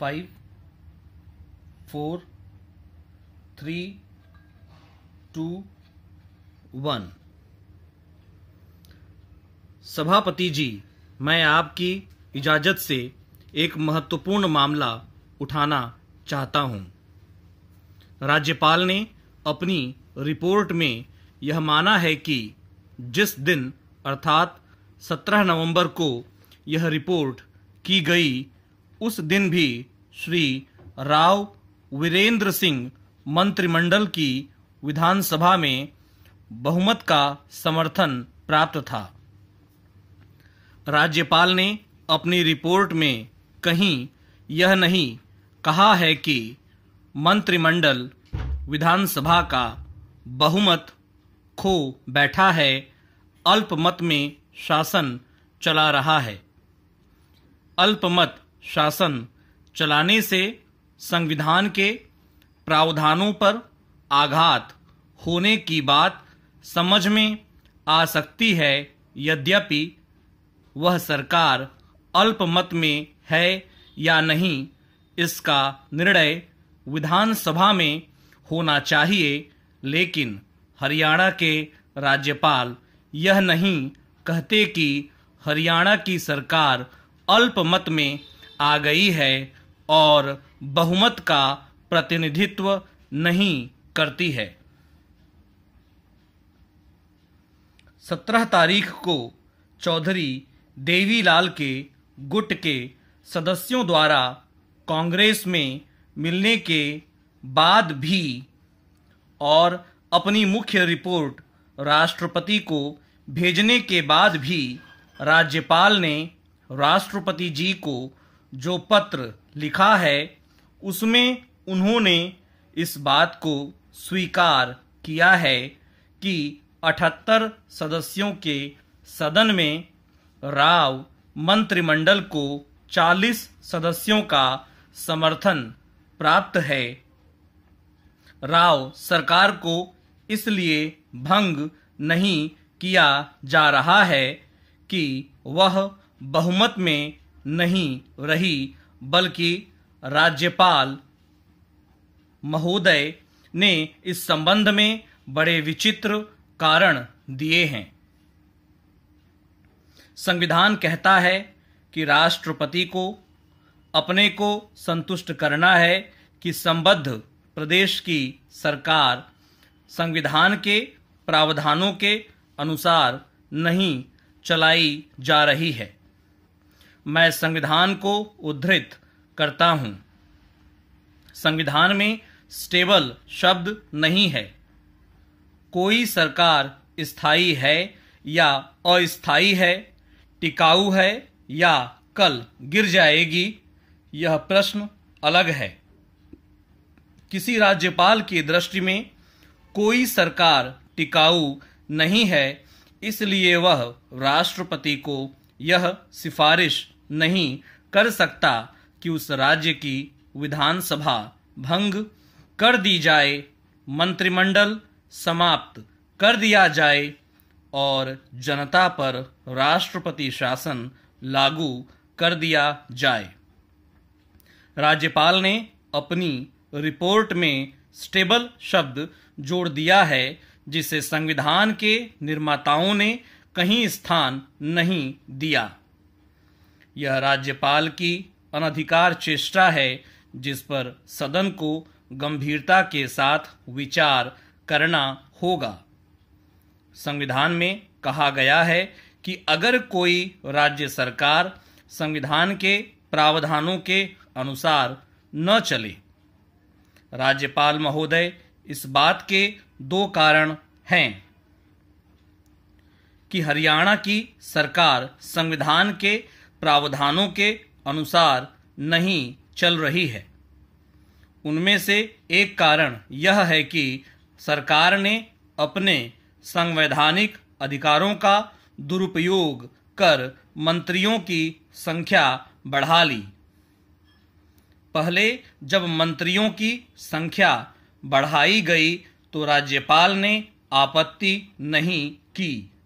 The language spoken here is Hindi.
five four three two one सभापति जी मैं आपकी इजाजत से एक महत्वपूर्ण मामला उठाना चाहता हूं राज्यपाल ने अपनी रिपोर्ट में यह माना है कि जिस दिन अर्थात 17 नवंबर को यह रिपोर्ट की गई उस दिन भी श्री राव वीरेंद्र सिंह मंत्रिमंडल की विधानसभा में बहुमत का समर्थन प्राप्त था राज्यपाल ने अपनी रिपोर्ट में कहीं यह नहीं कहा है कि मंत्रिमंडल विधानसभा का बहुमत खो बैठा है अल्पमत में शासन चला रहा है अल्पमत शासन चलाने से संविधान के प्रावधानों पर आघात होने की बात समझ में आ सकती है यद्यपि वह सरकार अल्पमत में है या नहीं इसका निर्णय विधानसभा में होना चाहिए लेकिन हरियाणा के राज्यपाल यह नहीं कहते कि हरियाणा की सरकार अल्पमत में आ गई है और बहुमत का प्रतिनिधित्व नहीं करती है सत्रह तारीख को चौधरी देवीलाल के गुट के सदस्यों द्वारा कांग्रेस में मिलने के बाद भी और अपनी मुख्य रिपोर्ट राष्ट्रपति को भेजने के बाद भी राज्यपाल ने राष्ट्रपति जी को जो पत्र लिखा है उसमें उन्होंने इस बात को स्वीकार किया है कि अठहत्तर सदस्यों के सदन में राव मंत्रिमंडल को 40 सदस्यों का समर्थन प्राप्त है राव सरकार को इसलिए भंग नहीं किया जा रहा है कि वह बहुमत में नहीं रही बल्कि राज्यपाल महोदय ने इस संबंध में बड़े विचित्र कारण दिए हैं संविधान कहता है कि राष्ट्रपति को अपने को संतुष्ट करना है कि संबद्ध प्रदेश की सरकार संविधान के प्रावधानों के अनुसार नहीं चलाई जा रही है मैं संविधान को उद्धृत करता हूं संविधान में स्टेबल शब्द नहीं है कोई सरकार स्थायी है या अस्थायी है टिकाऊ है या कल गिर जाएगी यह प्रश्न अलग है किसी राज्यपाल की दृष्टि में कोई सरकार टिकाऊ नहीं है इसलिए वह राष्ट्रपति को यह सिफारिश नहीं कर सकता कि उस राज्य की विधानसभा भंग कर दी जाए मंत्रिमंडल समाप्त कर दिया जाए और जनता पर राष्ट्रपति शासन लागू कर दिया जाए राज्यपाल ने अपनी रिपोर्ट में स्टेबल शब्द जोड़ दिया है जिसे संविधान के निर्माताओं ने कहीं स्थान नहीं दिया यह राज्यपाल की अनधिकार चेष्टा है जिस पर सदन को गंभीरता के साथ विचार करना होगा संविधान में कहा गया है कि अगर कोई राज्य सरकार संविधान के प्रावधानों के अनुसार न चले राज्यपाल महोदय इस बात के दो कारण हैं कि हरियाणा की सरकार संविधान के प्रावधानों के अनुसार नहीं चल रही है उनमें से एक कारण यह है कि सरकार ने अपने संवैधानिक अधिकारों का दुरुपयोग कर मंत्रियों की संख्या बढ़ा ली पहले जब मंत्रियों की संख्या बढ़ाई गई तो राज्यपाल ने आपत्ति नहीं की